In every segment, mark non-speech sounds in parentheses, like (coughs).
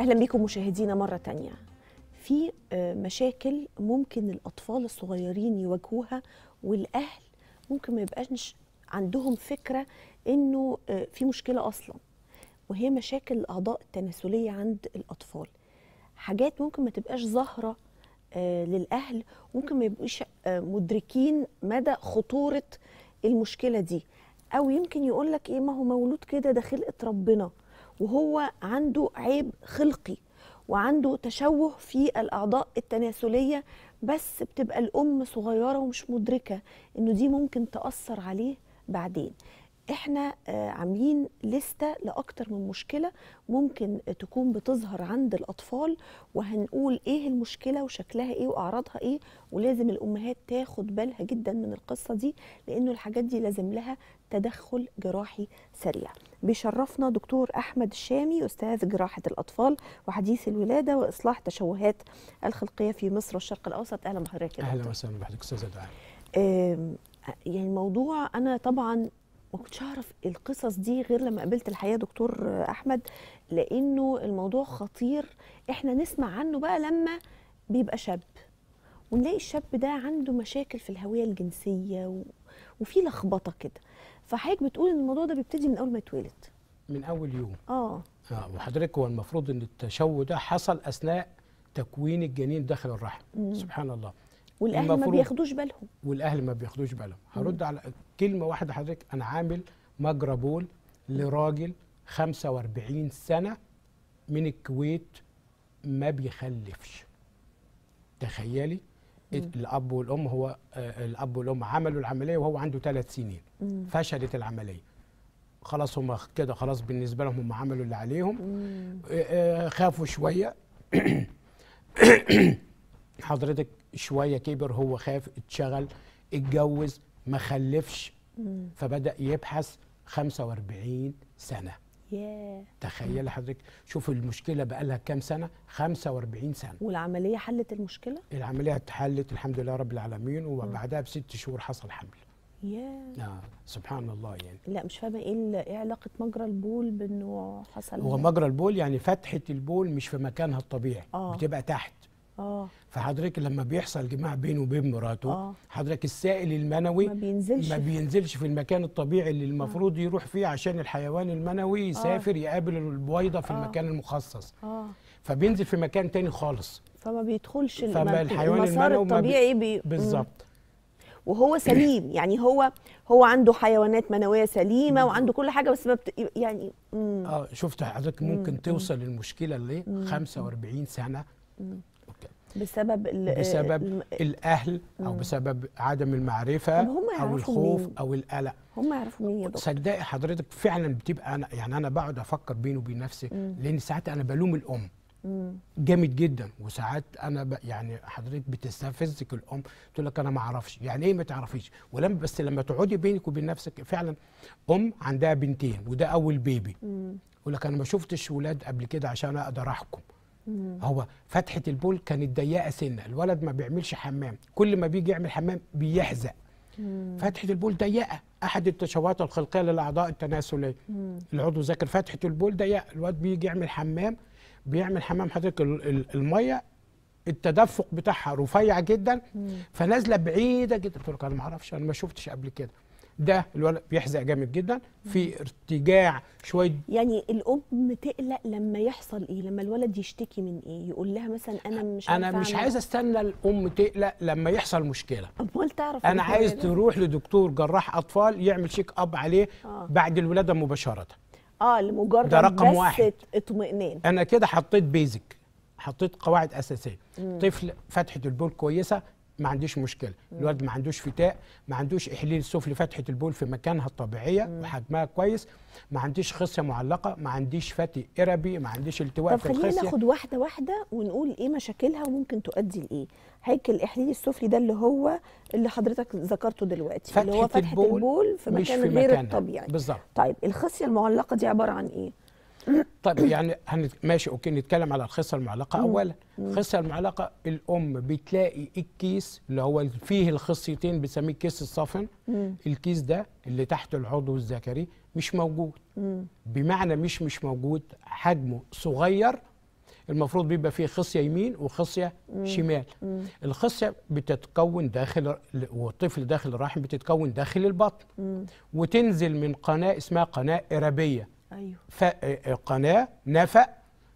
اهلا بيكم مشاهدينا مره تانية في آه، مشاكل ممكن الاطفال الصغيرين يواجهوها والاهل ممكن ما يبقاش عندهم فكره انه آه، في مشكله اصلا وهي مشاكل الاعضاء التناسليه عند الاطفال حاجات ممكن ما تبقاش ظاهره آه، للاهل ممكن ما يبقوش مدركين مدى خطوره المشكله دي او يمكن يقول لك ايه ما هو مولود كده ده خلقه ربنا وهو عنده عيب خلقي وعنده تشوه في الاعضاء التناسليه بس بتبقى الام صغيره ومش مدركه انه دي ممكن تاثر عليه بعدين احنا آه، عاملين لسته لاكتر من مشكله ممكن تكون بتظهر عند الاطفال وهنقول ايه المشكله وشكلها ايه واعراضها ايه ولازم الامهات تاخد بالها جدا من القصه دي لانه الحاجات دي لازم لها تدخل جراحي سريع بيشرفنا دكتور احمد الشامي استاذ جراحه الاطفال وحديث الولاده واصلاح تشوهات الخلقيه في مصر والشرق الاوسط اهلا بحضرتك اهلا وسهلا بحضرتك استاذه دعاء يعني موضوع انا طبعا ما كنتش اعرف القصص دي غير لما قابلت الحقيقه دكتور احمد لانه الموضوع خطير احنا نسمع عنه بقى لما بيبقى شاب ونلاقي الشاب ده عنده مشاكل في الهويه الجنسيه و... وفي لخبطه كده فحضرتك بتقول ان الموضوع ده بيبتدي من اول ما يتولد من اول يوم اه اه وحضرتك هو المفروض ان التشوه ده حصل اثناء تكوين الجنين داخل الرحم مم. سبحان الله والاهل ما بياخدوش بالهم والاهل ما بياخدوش بالهم هرد على كلمه واحده حضرتك انا عامل مجرى بول لراجل 45 سنه من الكويت ما بيخلفش تخيلي الاب والام هو آه، الاب والام عملوا العمليه وهو عنده ثلاث سنين فشلت العمليه خلاص هم كده خلاص بالنسبه لهم هم عملوا اللي عليهم آه، آه، خافوا شويه (coughs) حضرتك شويه كبر هو خاف اتشغل اتجوز ما خلفش فبدا يبحث 45 سنه ياه تخيل حضرتك شوف المشكله بقى لها كام سنه 45 سنه والعمليه حلت المشكله العمليه اتحلت الحمد لله رب العالمين وبعدها بست شهور حصل حمل ياه آه سبحان الله يعني لا مش فاهمه ايه ايه علاقه مجرى البول بانه حصل هو مجرى البول يعني فتحه البول مش في مكانها الطبيعي آه. بتبقى تحت اه فحضرتك لما بيحصل جماع بينه وبين مراته آه. حضرتك السائل المنوي ما بينزلش ما بينزلش في المكان الطبيعي اللي المفروض أوه. يروح فيه عشان الحيوان المنوي آه. يسافر أوه. يقابل البويضه في أوه. المكان المخصص آه. فبينزل في مكان تاني خالص فما بيدخلش فما الحيوان المنوي الطبيعي بي... بالظبط وهو سليم (coughs) يعني هو هو عنده حيوانات منويه سليمه وعنده كل حاجه بس ما بت... يعني مم. اه شفت حضرتك ممكن مم. توصل المشكله ل 45 سنه مم. بسبب ال بسبب الاهل او بسبب عدم المعرفه او الخوف مين؟ او القلق هم يعرفوا مين يا دكتور صدقي حضرتك فعلا بتبقى انا يعني انا بقعد افكر بيني وبين نفسي لان ساعات انا بلوم الام جامد جدا وساعات انا ب... يعني حضرتك بتستفزك الام تقول لك انا ما اعرفش يعني ايه ما تعرفيش ولما بس لما تقعدي بينك وبين نفسك فعلا ام عندها بنتين وده اول بيبي يقول لك انا ما شفتش ولاد قبل كده عشان اقدر احكم مم. هو فتحه البول كانت ضيقه سنه الولد ما بيعملش حمام كل ما بيجي يعمل حمام بيحزق مم. فتحه البول ضيقه احد التشوهات الخلقيه للاعضاء التناسليه العضو ذاكر فتحه البول ضيقه الولد بيجي يعمل حمام بيعمل حمام حضرتك الميه التدفق بتاعها رفيع جدا فنازله بعيده جدا قلت لك انا ما اعرفش انا ما شفتش قبل كده ده الولد بيحزق جامد جدا في ارتجاع شويه يعني الام تقلق لما يحصل ايه لما الولد يشتكي من ايه يقول لها مثلا انا مش انا مش عايز استنى الام تقلق لما يحصل مشكله امال تعرف انا إيه؟ عايز تروح لدكتور جراح اطفال يعمل شيك اب عليه آه. بعد الولاده مباشره اه لمجرد ده رقم بس واحد. اطمئنان انا كده حطيت بيزك حطيت قواعد اساسيه مم. طفل فتحه البول كويسه ما عنديش مشكله الولد ما عندوش فتاء ما عندوش احليل سفلي فتحه البول في مكانها الطبيعيه مم. وحجمها كويس ما عنديش خصيه معلقه ما عنديش فتي اربي ما عنديش التواء في الخصيه طب خلينا ناخد واحده واحده ونقول ايه مشاكلها وممكن تؤدي لايه هيكل الاحليل السفلي ده اللي هو اللي حضرتك ذكرته دلوقتي فتحة اللي هو فتحه البول, البول في مكان في غير مكانها. الطبيعي بالظبط طيب الخصيه المعلقه دي عباره عن ايه طيب يعني هنت... ماشي اوكي نتكلم على الخصه المعلقه اولا الخصه المعلقه الام بتلاقي الكيس اللي هو فيه الخصيتين بنسميه كيس الصفن الكيس ده اللي تحت العضو الذكري مش موجود بمعنى مش مش موجود حجمه صغير المفروض بيبقى فيه خصيه يمين وخصيه مم. شمال مم. الخصيه بتتكون داخل والطفل داخل الرحم بتتكون داخل البطن مم. وتنزل من قناه اسمها قناه ارابيه ايوه فقناه آه، نفق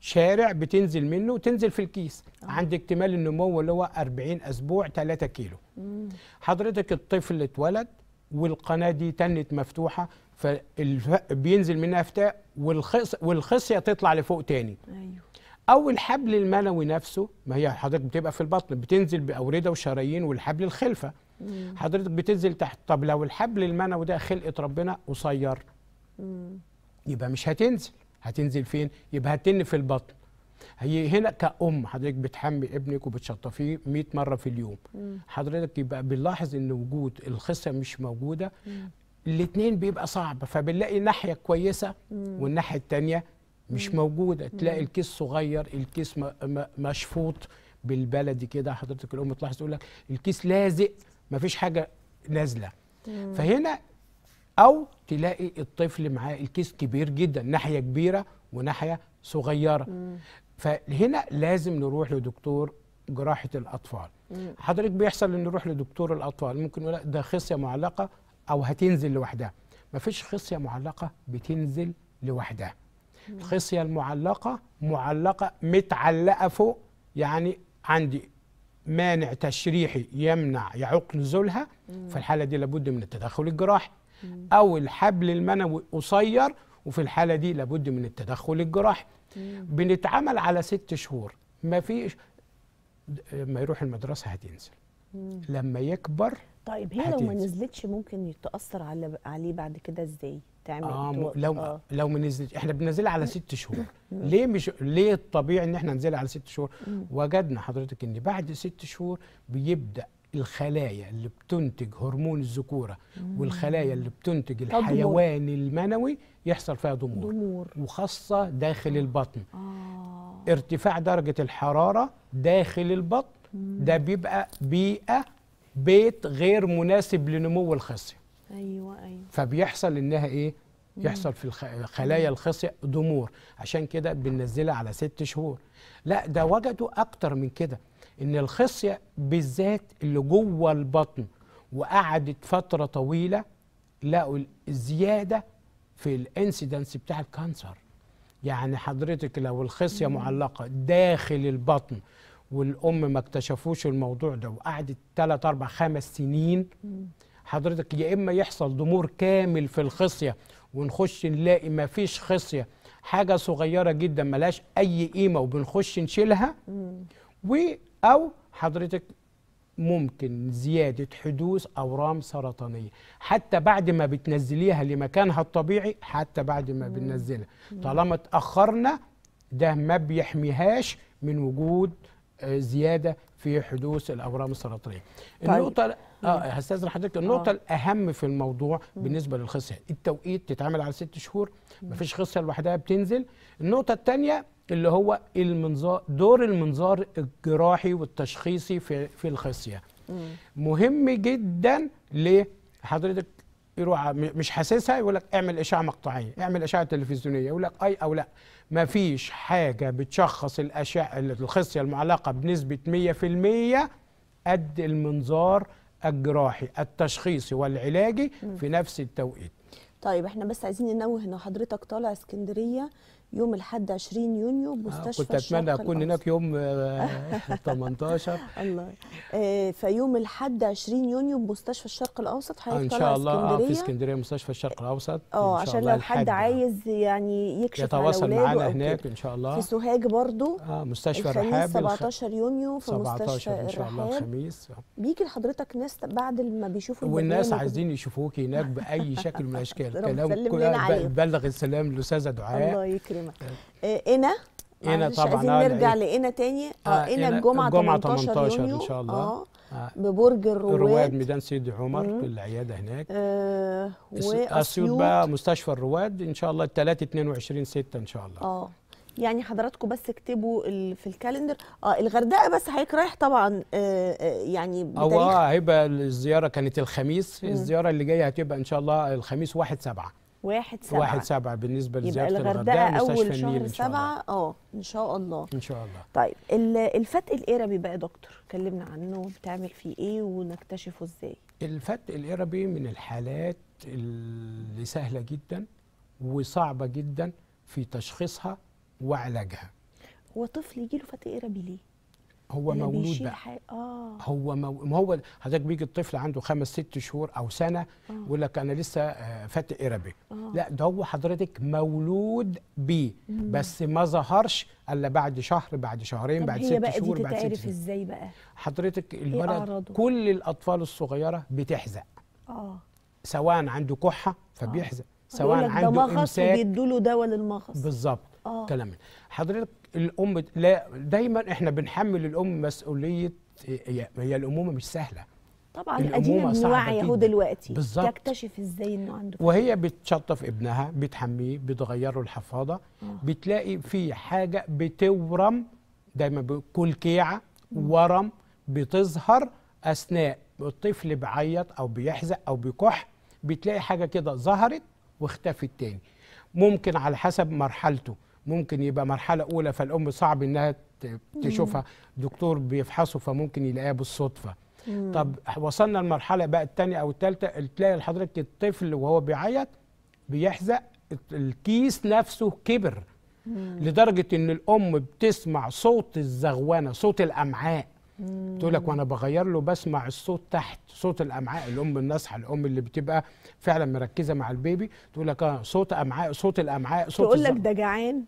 شارع بتنزل منه وتنزل في الكيس أوه. عند اكتمال النمو اللي هو 40 اسبوع 3 كيلو مم. حضرتك الطفل اتولد والقناه دي تنت مفتوحه فبينزل منها فتاء والخص والخصيه تطلع لفوق تاني ايوه او الحبل المنوي نفسه ما هي حضرتك بتبقى في البطن بتنزل باورده وشرايين والحبل الخلفه مم. حضرتك بتنزل تحت طب لو الحبل المنوي ده خلقه ربنا قصير يبقى مش هتنزل هتنزل فين يبقى هتن في البطن هي هنا كأم حضرتك بتحمي ابنك وبتشطفيه 100 مرة في اليوم مم. حضرتك يبقى بنلاحظ ان وجود الخصة مش موجودة الاثنين بيبقى صعب فبنلاقي ناحية كويسة مم. والناحية التانية مش مم. موجودة تلاقي الكيس صغير الكيس مشفوط بالبلدي كده حضرتك الام تلاحظ تقول لك الكيس لازق مفيش حاجة نازلة فهنا او تلاقي الطفل معاه الكيس كبير جدا ناحيه كبيره وناحيه صغيره مم. فهنا لازم نروح لدكتور جراحه الاطفال مم. حضرتك بيحصل ان نروح لدكتور الاطفال ممكن يقول ده خصيه معلقه او هتنزل لوحدها مفيش خصيه معلقه بتنزل لوحدها الخصيه المعلقه معلقه متعلقه فوق يعني عندي مانع تشريحي يمنع يعوق نزولها فالحاله دي لابد من التدخل الجراحي او الحبل المنوي قصير وفي الحاله دي لابد من التدخل الجراحي بنتعامل على ست شهور ما فيش لما يروح المدرسه هتنزل لما يكبر طيب هي لو ما نزلتش ممكن يتاثر على عليه بعد كده ازاي تعمل آه لو آه. لو ما نزلتش احنا بننزلها على ست شهور (laughs) ليه مش ليه الطبيعي ان احنا ننزلها على ست شهور وجدنا حضرتك ان بعد ست شهور بيبدا الخلايا اللي بتنتج هرمون الذكوره والخلايا اللي بتنتج الحيوان المنوي يحصل فيها ضمور, ضمور. وخاصه داخل آه. البطن آه. ارتفاع درجه الحراره داخل البطن ده بيبقى بيئه بيت غير مناسب لنمو الخصيه ايوه ايوه فبيحصل انها ايه يحصل في خلايا الخصية ضمور عشان كده بننزلها على ست شهور لا ده وجدوا اكتر من كده ان الخصيه بالذات اللي جوه البطن وقعدت فتره طويله لقوا الزياده في الانسيدنس بتاع الكانسر يعني حضرتك لو الخصيه معلقه داخل البطن والام ما اكتشفوش الموضوع ده وقعدت 3 4 5 سنين حضرتك يا اما يحصل ضمور كامل في الخصيه ونخش نلاقي ما فيش خصيه حاجه صغيره جدا ملهاش اي قيمه وبنخش نشيلها و او حضرتك ممكن زيادة حدوث أورام سرطانية حتى بعد ما بتنزليها لمكانها الطبيعي حتى بعد ما بننزلها طالما اتأخرنا ده ما بيحميهاش من وجود آه، زياده في حدوث الاورام السرطانيه. طيب. النقطه اه هستاذن حضرتك النقطه آه. الاهم في الموضوع مم. بالنسبه للخصيه التوقيت تتعمل على ست شهور مفيش خصيه لوحدها بتنزل. النقطه الثانيه اللي هو المنظار دور المنظار الجراحي والتشخيصي في في الخصيه. مم. مهم جدا لحضرتك يروح مش حاسسها يقول لك اعمل اشعه مقطعيه اعمل اشعه تلفزيونيه يقول لك اي او لا ما فيش حاجه بتشخص الاشعه الخصيه المعلقه بنسبه 100% قد المنظار الجراحي التشخيصي والعلاجي في نفس التوقيت طيب احنا بس عايزين ننوه ان حضرتك طالع اسكندريه يوم الاحد 20 يونيو بمستشفى آه، كنت اتمنى اكون هناك يوم 18 آه، (laughs) الله آه، فيوم الاحد 20 يونيو بمستشفى الشرق الاوسط حضرتك ان شاء الله اه في اسكندريه مستشفى الشرق الاوسط اه عشان لو حد عايز يعني يكشف يتواصل معانا هناك ان شاء الله في سوهاج برضو اه مستشفى الرحاب 17 يونيو في 17 مستشفى ان شاء الله الخميس بيجي لحضرتك ناس بعد ما بيشوفوا والناس عايزين يشوفوكي هناك باي شكل من (laughs) الاشكال كلام بلغ السلام للاستاذه دعاء الله يكرمك كريمه آه. آه، انا انا طبعا عايزين آه، نرجع يعني لانا تاني اه انا الجمعه, الجمعة 18, 18 يونيو ان شاء الله اه ببرج الرواد الرواد ميدان سيدي عمر في العياده هناك آه واسيوط بقى مستشفى الرواد ان شاء الله 3 22 6 ان شاء الله اه يعني حضراتكم بس اكتبوا في الكالندر اه الغردقه بس حضرتك رايح طبعا آه يعني هو اه هيبقى الزياره كانت الخميس الزياره اللي جايه هتبقى ان شاء الله الخميس 1 7 واحد سبعة واحد سبعة بالنسبة لزيادة الغردقة أول شهر سبعة اه إن شاء الله إن شاء الله طيب الفتق الإيربي بقى يا دكتور كلمنا عنه بتعمل فيه إيه ونكتشفه إزاي الفتق الإيربي من الحالات اللي سهلة جدا وصعبة جدا في تشخيصها وعلاجها هو طفل يجيله فتق إيربي ليه؟ هو مولود بقى آه. هو مو... ما هو حضرتك بيجي الطفل عنده خمس ست شهور او سنه آه. يقول لك انا لسه آه، فاتق اربي آه. لا ده هو حضرتك مولود بيه بس ما ظهرش الا بعد شهر بعد شهرين بعد ست شهور بعد ست هي بقى دي تتعرف ازاي بقى حضرتك إيه الولد إيه كل الاطفال الصغيره بتحزق اه سواء عنده كحه فبيحزق آه. سواء عنده ده مغص وبيدوا له دواء للمغص بالظبط آه. كلام حضرتك الام لا دايما احنا بنحمل الام مسؤوليه هي الامومه مش سهله طبعا الامومه صعبه اهو دلوقتي بالظبط تكتشف ازاي انه عنده وهي بتشطف ابنها بتحميه بتغيره الحفاضه آه. بتلاقي في حاجه بتورم دايما بكل كيعه ورم بتظهر اثناء الطفل بيعيط او بيحزق او بيكح بتلاقي حاجه كده ظهرت واختفت تاني ممكن على حسب مرحلته ممكن يبقى مرحله اولى فالام صعب انها تشوفها دكتور بيفحصه فممكن يلاقيها بالصدفه طب وصلنا المرحله بقى الثانيه او الثالثه تلاقي حضرتك الطفل وهو بيعيط بيحزق الكيس نفسه كبر لدرجه ان الام بتسمع صوت الزغوانه صوت الامعاء تقول لك وانا بغير له بسمع الصوت تحت صوت الامعاء الام الناصحه الام اللي بتبقى فعلا مركزه مع البيبي تقول لك اه صوت امعاء صوت الامعاء صوت تقول لك ده جعان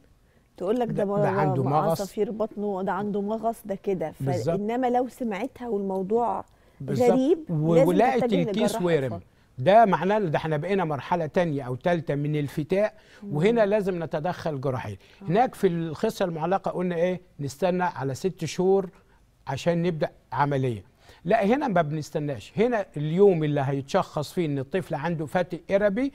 تقول لك ده, ده, ده عنده مغص عصافير بطنه ده عنده مغص ده كده فانما لو سمعتها والموضوع غريب ولقت الكيس ورم ده معناه ده احنا بقينا مرحله تانية او ثالثه من الفتاء وهنا لازم نتدخل جراحيا آه. هناك في الخصه المعلقه قلنا ايه نستنى على ست شهور عشان نبدا عمليه لا هنا ما بنستناش هنا اليوم اللي هيتشخص فيه ان الطفل عنده فاتي اربي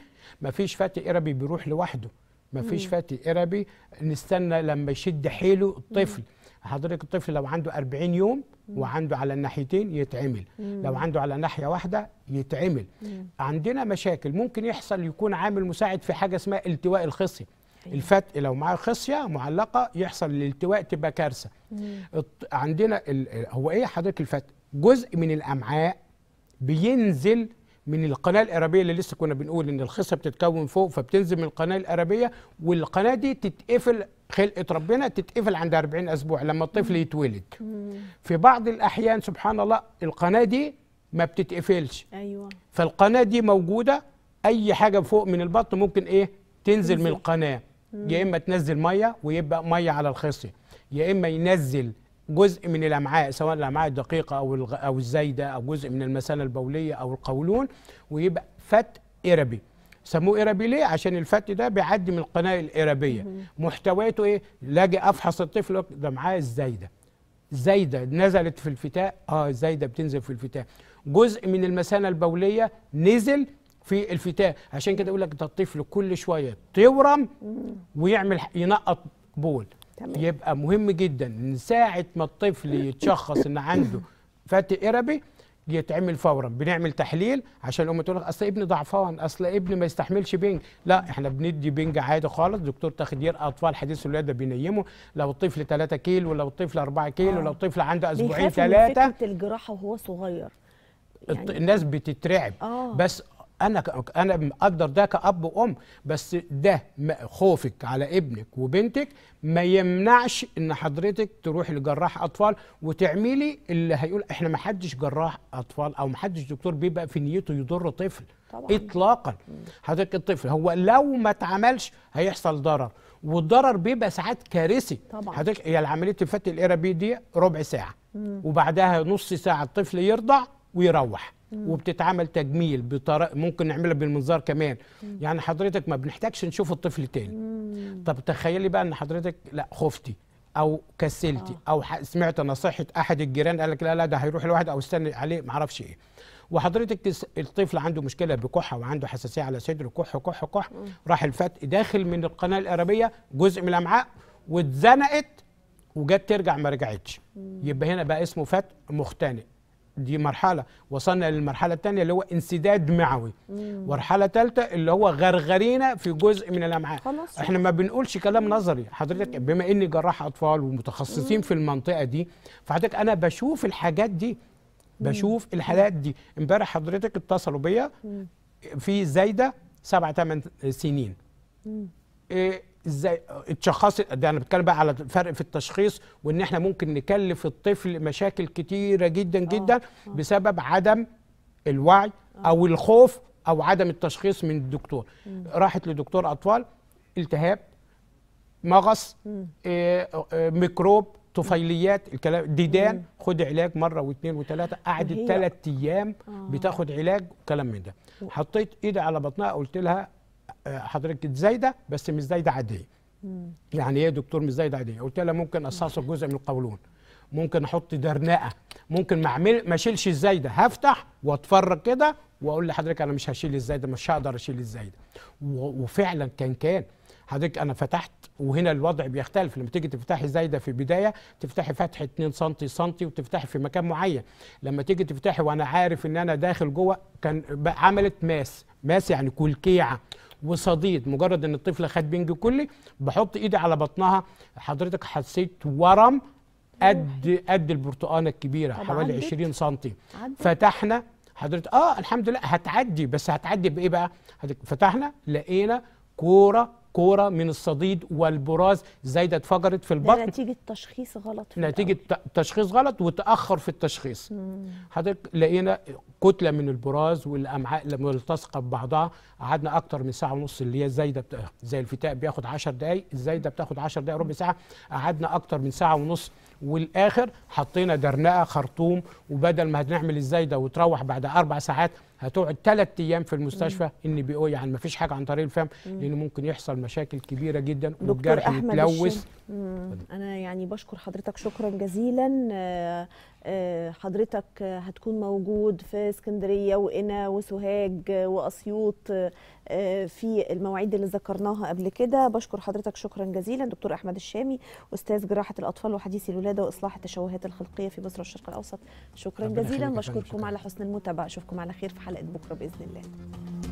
فيش فاتي اربي بيروح لوحده مفيش فتي إربي نستنى لما يشد حيله الطفل حضرتك الطفل لو عنده 40 يوم وعنده على الناحيتين يتعمل مم. لو عنده على ناحيه واحده يتعمل مم. عندنا مشاكل ممكن يحصل يكون عامل مساعد في حاجه اسمها التواء الخصي أيوة. الفتق لو معاه خصيه معلقه يحصل الالتواء تبقى كارثه عندنا ال... هو ايه حضرتك الفتق جزء من الامعاء بينزل من القناه الارابيه اللي لسه كنا بنقول ان الخصه بتتكون فوق فبتنزل من القناه الارابيه والقناه دي تتقفل خلقه ربنا تتقفل عند 40 اسبوع لما الطفل يتولد في بعض الاحيان سبحان الله القناه دي ما بتتقفلش ايوه فالقناه دي موجوده اي حاجه فوق من البطن ممكن ايه تنزل من القناه يا اما تنزل ميه ويبقى ميه على الخصه يا اما ينزل جزء من الامعاء سواء الامعاء الدقيقه او او الزايده او جزء من المثانه البوليه او القولون ويبقى فت ايربي سموه ايربي ليه؟ عشان الفت ده بيعدي من القناة الايربيه محتوياته إيه؟ لاجي أفحص الطفل ده معاه الزايدة زايدة نزلت في الفتاء آه زايدة بتنزل في الفتاء جزء من المثانة البولية نزل في الفتاء عشان كده يقول لك ده الطفل كل شوية تورم ويعمل ينقط بول تمام. يبقى مهم جدا من ساعه ما الطفل يتشخص ان عنده فتق اربي يتعمل فورا بنعمل تحليل عشان الام تقول لك اصل ابني ضعفان اصل ابني ما يستحملش بنج لا احنا بندي بنج عادي خالص دكتور تخدير اطفال حديث الولاده بينيمه لو الطفل 3 كيلو ولو الطفل 4 كيلو ولو آه. الطفل عنده اسبوعين ثلاثه فكره الجراحه وهو صغير يعني الناس بتترعب آه. بس انا ك... انا مقدر ده كاب وام بس ده خوفك على ابنك وبنتك ما يمنعش ان حضرتك تروحي لجراح اطفال وتعملي اللي هيقول احنا ما حدش جراح اطفال او ما حدش دكتور بيبقى في نيته يضر طفل طبعا. اطلاقا حضرتك الطفل هو لو ما اتعملش هيحصل ضرر والضرر بيبقى ساعات كارثي طبعا حضرتك هي عمليه الفتق الاربي دي ربع ساعه مم. وبعدها نص ساعه الطفل يرضع ويروح وبتتعمل تجميل ممكن نعملها بالمنظار كمان مم. يعني حضرتك ما بنحتاجش نشوف الطفل تاني مم. طب تخيلي بقى ان حضرتك لا خفتي او كسلتي آه. او سمعت نصيحه احد الجيران قال لك لا لا ده هيروح لواحد او استنى عليه ما اعرفش ايه وحضرتك تس... الطفل عنده مشكله بكحه وعنده حساسيه على صدره كح كح كح راح الفتق داخل من القناه الارابيه جزء من الامعاء واتزنقت وجت ترجع ما رجعتش يبقى هنا بقى اسمه فتق مختنق دي مرحلة وصلنا للمرحلة الثانية اللي هو انسداد معوي مرحلة ثالثة اللي هو غرغرينا في جزء من الأمعاء خلاص. احنا ما بنقولش كلام نظري حضرتك بما اني جراح أطفال ومتخصصين مم. في المنطقة دي فحضرتك أنا بشوف الحاجات دي بشوف مم. الحالات دي امبارح حضرتك اتصلوا بيا في زايدة سبع ثمان سنين ازاي اتشخصت ده انا بتكلم بقى على الفرق في التشخيص وان احنا ممكن نكلف الطفل مشاكل كتيره جدا آه، جدا أوه. بسبب عدم الوعي آه. او الخوف او عدم التشخيص من الدكتور مم. راحت لدكتور اطفال التهاب مغص آه، ميكروب طفيليات الكلام ديدان مم. خد علاج مره واثنين وثلاثه قعدت ثلاث ايام بتاخد علاج وكلام من ده حطيت ايدي على بطنها قلت لها آه، حضرتك زايده بس مش زايده عاديه يعني ايه يا دكتور مش زايده عاديه قلت لها ممكن استعصب جزء من القولون ممكن احط درناقه ممكن ما اعمل ما اشيلش الزايده هفتح واتفرج كده واقول لحضرتك انا مش هشيل الزايده مش هقدر اشيل الزايده وفعلا كان كان حضرتك انا فتحت وهنا الوضع بيختلف لما تيجي تفتحي زايده في البدايه تفتحي فتح 2 سم سم وتفتحي في مكان معين لما تيجي تفتحي وانا عارف ان انا داخل جوه كان عملت ماس ماس يعني كلكيعه وصديد مجرد ان الطفله خد بنج كلي بحط ايدي على بطنها حضرتك حسيت ورم قد قد البرتقانه الكبيره حوالي 20 سم فتحنا حضرتك اه الحمد لله هتعدي بس هتعدي بايه بقى فتحنا لقينا كوره كوره من الصديد والبراز زايده اتفجرت في البطن نتيجه تشخيص غلط في نتيجه تشخيص غلط وتاخر في التشخيص حضرتك لقينا كتله من البراز والامعاء لما ملتصقه ببعضها قعدنا اكتر من ساعه ونص اللي هي الزايدة بتا... زي الفتاء بياخد 10 دقائق الزايده بتاخد 10 دقائق ربع ساعه قعدنا اكتر من ساعه ونص والاخر حطينا درنقه خرطوم وبدل ما هنعمل الزايده وتروح بعد اربع ساعات هتقعد ثلاث ايام في المستشفى ان بي او يعني ما فيش حاجه عن طريق الفم لان ممكن يحصل مشاكل كبيره جدا والجرح متلوث انا يعني بشكر حضرتك شكرا جزيلا آه، آه، حضرتك هتكون موجود في اسكندريه وانا وسوهاج واسيوط آه، في المواعيد اللي ذكرناها قبل كده بشكر حضرتك شكرا جزيلا دكتور احمد الشامي استاذ جراحه الاطفال وحديثي الولاده واصلاح التشوهات الخلقيه في مصر والشرق الاوسط شكرا جزيلا بشكركم على حسن المتابعه اشوفكم على خير في حلقه بكره باذن الله